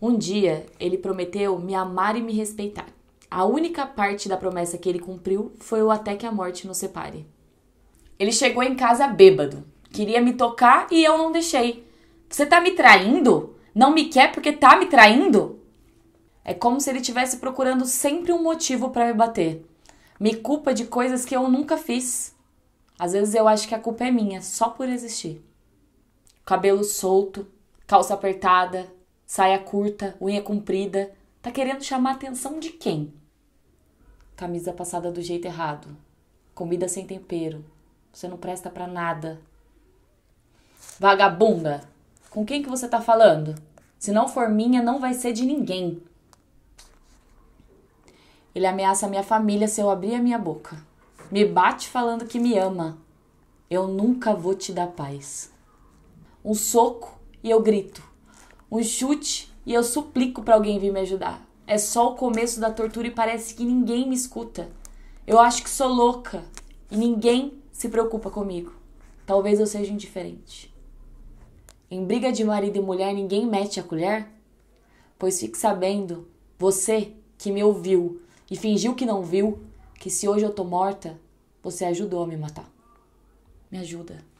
Um dia ele prometeu me amar e me respeitar. A única parte da promessa que ele cumpriu foi o até que a morte nos separe. Ele chegou em casa bêbado, queria me tocar e eu não deixei. Você tá me traindo? Não me quer porque tá me traindo? É como se ele estivesse procurando sempre um motivo para me bater. Me culpa de coisas que eu nunca fiz. Às vezes eu acho que a culpa é minha, só por existir. Cabelo solto, calça apertada, Saia curta, unha comprida. Tá querendo chamar a atenção de quem? Camisa passada do jeito errado. Comida sem tempero. Você não presta para nada. Vagabunda! Com quem que você tá falando? Se não for minha, não vai ser de ninguém. Ele ameaça a minha família se eu abrir a minha boca. Me bate falando que me ama. Eu nunca vou te dar paz. Um soco e eu grito um chute e eu suplico para alguém vir me ajudar. É só o começo da tortura e parece que ninguém me escuta. Eu acho que sou louca e ninguém se preocupa comigo. Talvez eu seja indiferente. Em briga de marido e mulher, ninguém mete a colher? Pois fique sabendo, você que me ouviu e fingiu que não viu, que se hoje eu tô morta, você ajudou a me matar. Me ajuda.